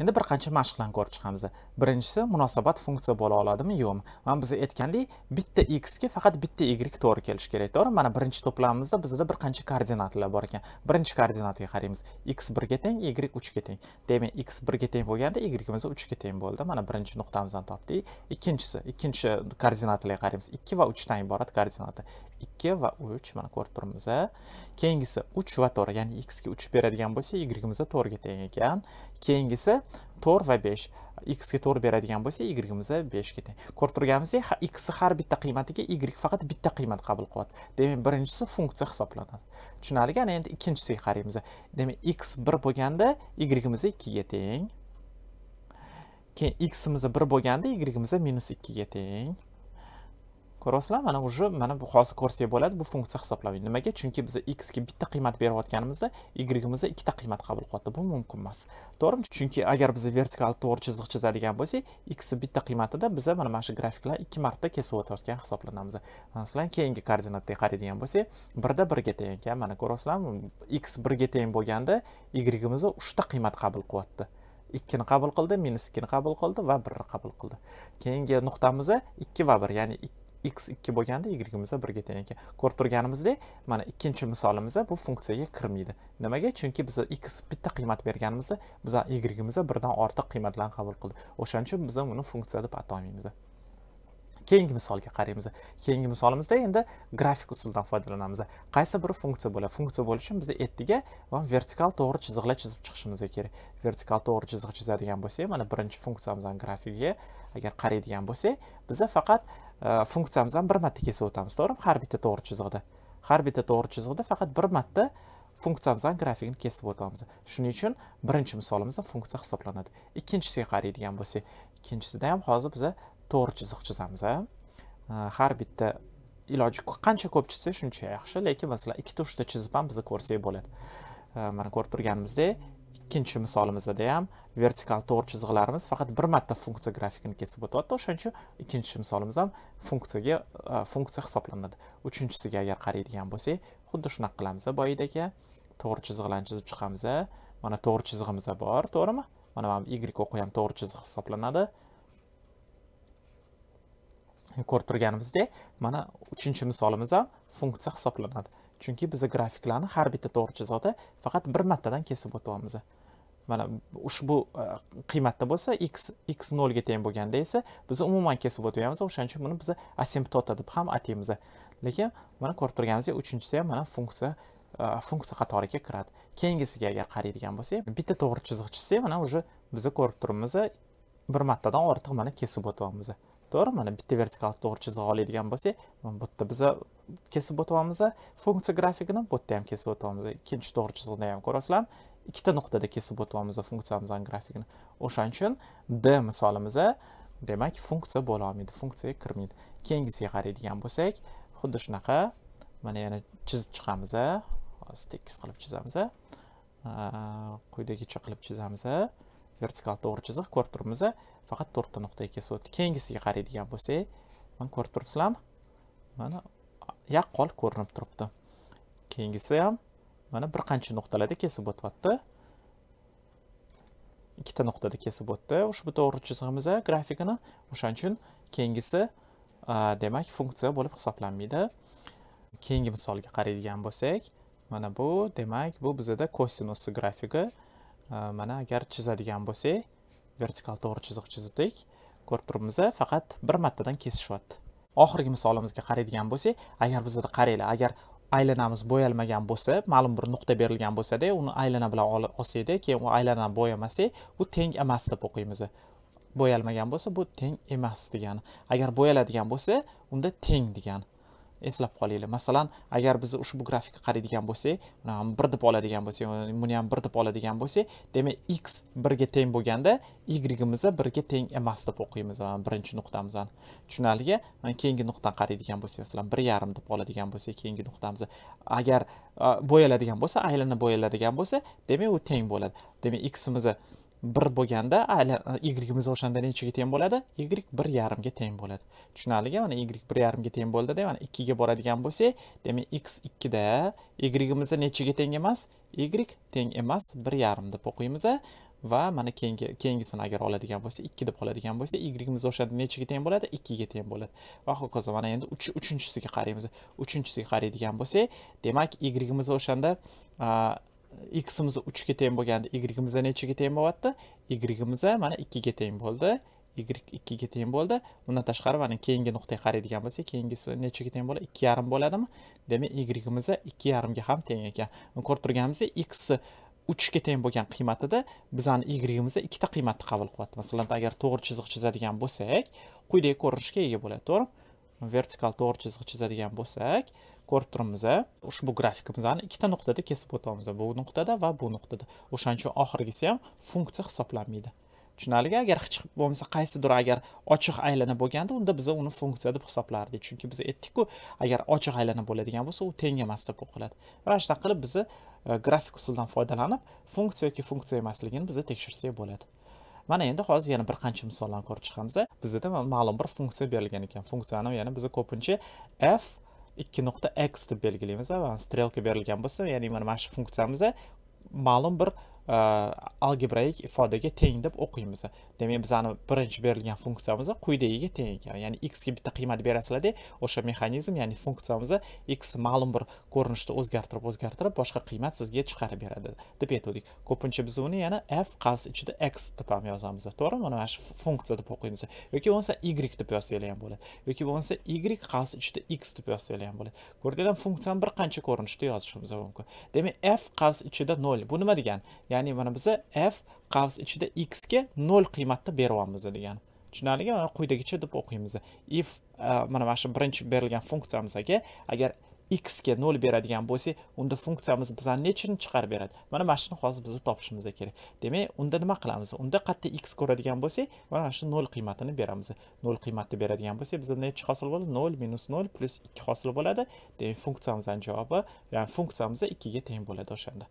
endi bir qancha mashqlarni ko'rib chiqamiz birinchisi munosabat funksiya bo'la oladimi yo'qmi mana biz aytgandek bitta x ga faqat bitta y to'g'ri kelishi kerak to'g'rimi mana birinchi to'plamimizda bizda bir qancha koordinatalar bor ekan birinchi koordinataga qaraymiz x birga teng y uchga teng demak x birga teng bo'lganda yimiz uchga teng bo'ldi mana birinchi nuqtamizni topdik ikkinchisi ikkinchi koordinatalarga qaraymiz ikki va uchdan iborat koordinata 2 va 3 mana ko'rib turibmiz keyingisi 3 va 4 ya'ni x ga 3 beradigan bo'lsa y imza 4 ga teng ekan keyingisi 4 va 5 x ga 4 beradigan bo'lsa y imza 5 ga teng ko'rib turganimizdek x har bitta qiymatiga y faqat bitta qiymat qabul qilyapti demak birinchisi funksiya hisoblanadi tushunarli ana endi ikkinchisiga qaraymiz demak x 1 bo'lganda y imza 2 ga teng keyin x imiz 1 bo'lganda y imiz minus 2 ga teng Ko'rasizlar, mana уже mana bu hozir ko'rsak bo'ladi bu funksiya hisoblanmaydi nimaga chunki biz x ga bitta qiymat berayotganimizda y ikkita qiymat qabul qilyapti bu mumkin emas to'g'rimi chunki agar biz vertikal to'g'ri chiziq chizadigan bo'lsak x bitta qiymatida biza mana mana shu grafiklar ikki marta kesib o'tayotgan hisoblanamiz masalan keyingi koordinatga qaraydigan bo'lsak birda birga teng ekan mana ko'ryapsizlarmi x birga teng bo'lganda y 3 uchta qiymat qabul qilyapti ikkini qabul qildi minus ikkini qabul qildi va birni qabul qildi keyingi nuqtamiz ikki va bir ya'ni x 2 bo'lganda y bo'lsa 1 ga teng ekan ko'rib turganimizdek mana ikkinchi misolimizda bu funksiyaga kirmaydi nimaga chunki biz x bitta qiymat berganimizda biz y dan ortiq qiymatlarni qabul qildi o'shaning uchun biz uni funksiya deb olmaymiz. keyingi misolga qaraymiz keyingi misolimizda endi grafik usuldan foydalanamiz qaysi bir funksiya bo'ladi funksiya bo'lishi uchun biz va vertikal to'g'ri chiziqlar chizib chiqishimiz kerak vertikal to'g'ri chiziq chizadigan bo'lsak mana birinchi funksiyamizning grafigiga agar qaraydigan bo'lsak bizga faqat funksiyamizdan bir marta kesib o'tamiz to'g'rimi har bitta to'g'ri chizig'ida har bitta to'g'ri chizig'ida faqat bir marta funksiyamizdan grafikni kesib o'tamiz shuning uchun birinchi misolimiz funksiya hisoblanadi ikkinchisiga qaraydigan bo'lsak ikkinchisida ham hozir biza to'g'ri chiziq chizamiz har bitta iloji qancha ko'p chizsak shuncha yaxshi lekin masalan ikkita uchta chizib ham biza ko'rsak bo'ladi mana ko'rib turganimizdek ikkinchi misolimizda ham vertikal to'g'ri chiziqlarimiz faqat bir marta funksiya grafikini kesib o'tyapti o'shaning uchun ikkinchi misolimiz ham funksiyaga e, funksiya hisoblanadi uchinchisiga agar qaraydigan bo'lsak xuddi shunaqa qilamiz aka to'g'ri chiziqlarni chizib chiqamiz mana to'g'ri chizig'imiz bor to'g'rimi mana mana y o'qi ham to'g'ri chiziq hisoblanadi ko'rib turganimizdek mana uchinchi misolimiz ham funksiya hisoblanadi chunki biz grafiklarni har bitta to'g'ri chizig'ida faqat bir martadan kesib o'tyapmiz mana ushbu e, qiymatda bo'lsa x x nolga teng bo'lganda esa biz umuman kesib o'tyapmiz o'shaning uchun buni biz asimptota deb ham ataymiz lekin mana ko'rib turganimizdek uchinchisi ham mana funksiya e, funksiya qatoriga kiradi keyingisiga agar qaraydigan bo'lsak bitta to'g'ri chiziq chizsak mana уже biz ko'rib turibmiz bir martadan ortiq mana kesib o'tyapmiz to'g'ri mana bitta vertikal to'g'ri chiziq oladigan bo'lsak bu yerda biz kesib o'tyapmiz funksiya grafigini bu yerda ham kesib o'tyapmiz ikkinchi to'g'ri chiziqda ham ko'rasizlar ikkita nuqtada kesib o'tyapmiz funksiyamizning grafigini o'shaning uchun d misolimizda demak funksiya bo'la olmaydi funksiyaga kirmaydi keyingisiga qaraydigan bo'lsak xuddi shunaqa mana yana chizib chiqamiz hozir tekis qilib chizamiz quyidagicha qilib chizamiz vertikal to'g'ri chiziq ko'rib turibmiz faqat to'rtta nuqtaga kesib o'tdi keyingisiga qaraydigan bo'lsak mana ko'rib turibsizlarmi mana yaqqol ko'rinib turibdi keyingisi ham mana bir qancha nuqtalarda kesib o'tyapti ikkita nuqtada kesib o'tdi ushbu to'g'ri chizig'imiz grafikini o'shaning uchun keyingisi demak funksiya bo'lib hisoblanmaydi keyingi misolga qaraydigan bo'lsak mana bu demak bu bizada kosinus grafiki mana agar chizadigan bo'lsak vertikal to'g'ri chiziq chizdik ko'rib turibmiz faqat bir martadan kesishyapti oxirgi misolimizga qaraydigan bo'lsak agar bizada qaranglar agar aylanamiz bo'yalmagan bo'lsa ma'lum bir nuqta berilgan bo'lsada uni aylana bilan olsakda keyin u aylanani bo'yamasak u teng emas deb o'qiymiz bo'yalmagan bo'lsa bu teng emas degani agar bo'yaladigan bo'lsa unda teng degani eslab qolaylik masalan agar biz ushbu grafikni qaraydigan bo'lsak buni ham bir deb oladigan bo'lsak buni ham bir deb oladigan bo'lsak demak x birga teng bo'lganda y birga teng emas deb o'qiymiz birinchi nuqtamizdan tushunarligi keyingi nuqtani qaraydigan bo'lsak masalan bir yarim deb oladigan bo'lsak keyingi nuqtamizni agar bo'yaladigan bo'lsa aylana bo'yaladigan bo'lsa demak u teng bo'ladi demak ximizni bir bo'lganda y'imiz o'shanda nechaga teng bo'ladi y bir yarimga teng bo'ladi tushunarliga mana y bir yarimga teng bo'ldida mana ikkiga boradigan bo'lsak demak x ikkida yigimiz nechaga teng emas y teng emas bir yarim deb o'qiymiz va mana keyingi keyingisini agar oladigan bo'lsa ikki deb qoladigan bo'lsa yimiz o'shanda nechaga teng bo'ladi ikkiga teng bo'ladi va hokazo mana endi uch uchinchisiga qaraymiz uchinchisiga qaraydigan bo'lsak demak yimiz o'shanda ximiz ga teng bo'lganda yimiz nechiga teng bo'lyapti y-imiz mana ga teng bo'ldi y 2 ga teng bo'ldi undan tashqari mana keyingi nuqtaga qaraydigan bo'lsak keyingisi nechiga teng bo'ladi ikki yarim bo'ladimi demak yimiz ikki yarimga ham teng ekan ko'rib turganimizdek x uchga teng bo'lgan qiymatida bizani yimiz ikkita qiymatni qabul qilyapti masalan agar to'g'ri chiziq chizadigan bo'lsak quyidagi ko'rinishga ega bo'ladi to'g'rimi vertikal to'g'ri chiziq chizadigan bo'lsak ko'rib turibmiz ushbu grafikimizni ikkita nuqtada kesib o'tamiz bu nuqtada va bu nuqtada o'shaning uchun oxirgisi ham funksiya hisoblanmaydi tushunarli agar hech bo'lmasa qaysidir agar ochiq aylana bo'lganda unda biz uni funksiya deb hisoblardik chunki biz aytdikku agar ochiq aylana bo'ladigan bo'lsa u teng emas deb o'qiladi mana shunaqa qilib biz e, grafik usuldan foydalanib funksiya yoki funksiya emasligini biz tekshirsak bo'ladi mana endi hozir yana bir qancha misollarni ko'rib chiqamiz bizda ma'lum bir funksiya berilgan ekan funksiyani yana biz ko'pincha f ikki nokta x deb belgilaymiz va strelka berilgan bo'lsa ya'ni mana mana shu funksiyamizda ma'lum bir algebraik э, ifodaga teng deb o'qiymiz demak bizani birinchi berilgan funksiyamiz quyidagiga teng ekan ya'ni x ga bitta qiymat berasalada o'sha mexanizm ya'ni funksiyamiz x ma'lum bir ko'rinishda o'zgartirib o'zgartirib boshqa qiymat sizga chiqarib beradi deb aytuvdik ko'pincha biz uni yana f qas ichida x deb ham yozamiz to'g'rimi mana mana shu funksiya deb o'qiymiz yoki bo'lmasa y deb yozsanglar ham bo'ladi yoki bo'lmasa y qas ichida x deb yozsanglar ham bo'ladi ko'rdinglarmi funksiyani bir qancha ko'rinishda yozishimiz mumkin demak f qas ichida 0 bu nima degani ya'ni mana biz f qavs ichida x ga 0 qiymatni beryapmiz degani tushunarlimi mana quyidagicha deb o'qiymiz if e, mana mana shu birinchi berilgan funksiyamizga agar x ga 0 beradigan bo'lsak, unda funksiyamiz bizani nechini chiqarib beradi? Mana mana shuni hozir biz topishimiz kerak. Demak, unda nima qilamiz? Unda qatta x ko'radigan bo'lsak, mana shu 0 qiymatini beramiz. 0 qiymatni beradigan bo'lsak, bizda necha hosil bo'ladi? 0 minus 0 plus 2 hosil bo'ladi. Demak, funksiyamizning javobi, ya'ni funksiyamiz 2 ga teng bo'ladi o'shanda.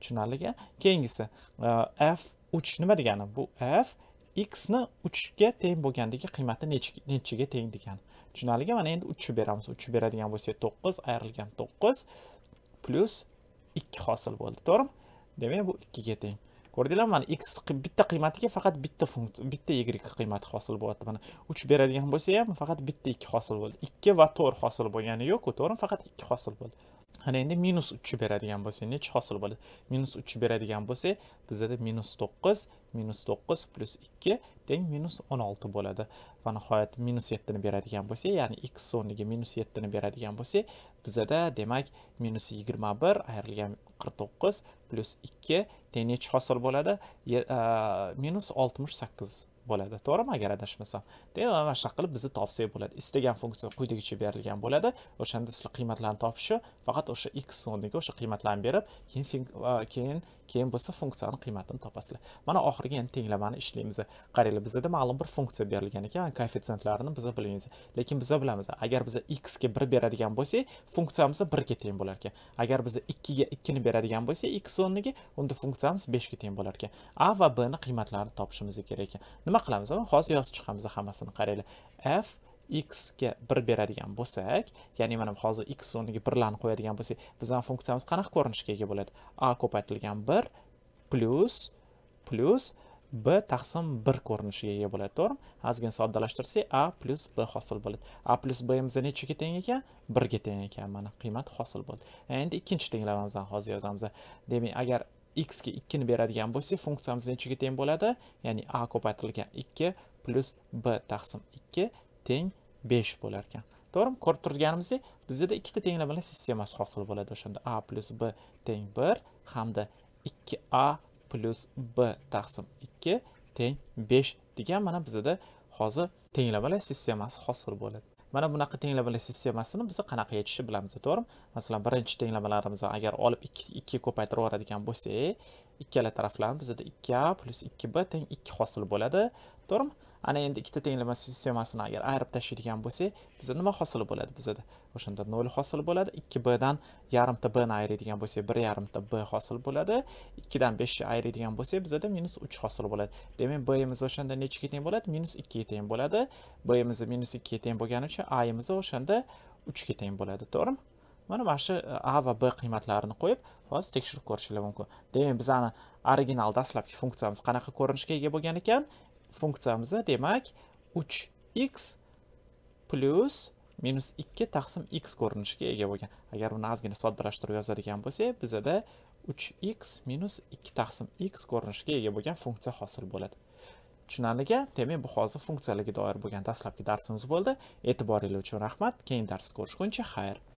tushunarlika keyingisi e, f 3 nima degani bu f x ni 3 ga teng bo'lgandagi qiymati nechiga teng degani tushunarlika mana endi 3 beramiz 3 beradigan bo'lsak 9 ayrilgan 9 plyus 2 hosil bo'ldi to'g'rimi demak bu 2 ga teng ko'rdinglarmi mana x bitta qiymatiga faqat bitta funksiya bitta y qiymati hosil bo'lyapti mana 3 beradigan bo'lsa ham faqat bitta 2 hosil bo'ldi 2 va 4 hosil bo'lgani yo'q-ku to'g'rimi faqat 2 hosil bo'ldi Hani endi minus 3 beradigan bo'lsa, nechi hosil bo'ladi? Minus 3 beradigan bo'lsa, bizda minus 9, minus 9 plus 2 teng minus 16 bo'ladi. Va nihoyat minus 7 ni beradigan bo'lsa, ya'ni x o'rniga minus 7 ni beradigan bo'lsa, bizda demak minus 21 ayrilgan 49 plus 2 teng nechi hosil bo'ladi? Minus 68 bo'ladi to'g'rimi agar adashmasam demak mana shunaqa qilib bizni topsak bo'ladi istagan funksiya quyidagicha berilgan bo'ladi o'shanda sizlar qiymatlarni topishi faqat o'sha x o'rniga o'sha qiymatlarni berib keyin keyin keyin bo'lsa funksiyani qiymatini topasizlar mana oxirgi endi tenglamani ishlaymiz qaranglar bizada ma'lum bir funksiya berilgan ekan koeffitsiyentlarini biza bilmaymiz lekin biza bilamiz agar biza x ga bir beradigan bo'lsak funksiyamiz birga teng bo'lar ekan agar biza ikkiga ikkini beradigan bo'lsak x o'rniga unda funksiyamiz beshga teng bo'lar ekan a va b ni qiymatlarini topishimiz kerak ekan nima nima qilamiz hozir yozib chiqamiz hammasini qaranglar f x ga 1 beradigan bo'lsak, ya'ni mana hozir x o'rniga 1 qo'yadigan bo'lsak, bizning funksiyamiz qanaqa ko'rinishga ega bo'ladi? a ko'paytirilgan 1 plyus plyus b taqsim 1 ko'rinishiga ega bo'ladi, to'g'rimi? ozgina soddalashtirsak, a plyus b hosil bo'ladi. a plyus b imiz nechiga teng ekan? 1 ga teng ekan. Mana qiymat hosil bo'ldi. Endi ikkinchi tenglamamizni hozir yozamiz. Demak, agar x ga ni beradigan bo'lsak funksiyamiz nechiga teng bo'ladi ya'ni a ko'paytirilgan 2 plus b taqsim 2 teng 5 bo'lar ekan to'g'rimi ko'rib turganimizdek bizda ikkita bilan sistemasi hosil bo'ladi o'shanda a plus b teng bir hamda 2 a plus b taqsim ikki teng besh degan mana bizda hozir tenglamalar sistemasi hosil bo'ladi mana bunaqa tenglamalar sistemasini biz qanaqa yechishni bilamiz to'g'rimi masalan birinchi tenglamalarimizni agar olib ikkiga ko'paytirib yuboradigan bo'lsak ikkala taraflarni bizada ikki a plyus ikki b teng ikki hosil bo'ladi to'g'rimi ana endi ikkita tenglama sistemasini agar ayirib tashlaydigan bo'lsak bizda nima hosil bo'ladi bizada o'shanda nol hosil bo'ladi ikki bdan yarimta bni ayiradigan bo'lsak bir yarimta b hosil bo'ladi ikkidan beshni ayiradigan bo'lsak bizada minus uch hosil bo'ladi demak bimiz o'shanda nechaga teng bo'ladi minus ikkiga teng bo'ladi bimiz minus ikkiga teng bo'lgani uchun aimiz o'shanda uchga teng bo'ladi to'g'rimi mana mana shu e, a va b qiymatlarini qo'yib hozir tekshirib ko'rishinglar mumkin demak bizani original dastlabki funksiyamiz qanaqa ko'rinishga ega bo'lgan ekan funksiyamızı demak 3x plus minus 2 taqsim x ko'rinishiga ega bo'lgan agar buni ozgina bu yozadigan bo'lsak bizada 3x minus 2 taqsim x ki ege bugün funksiya hasıl bo'ladi Çünanlıge demin bu hozir funksiyalarga doir bo'lgan dastlabki darsimiz bo'ldi Etibariyle uçun rahmat keyingi darsda ko'rishguncha xayr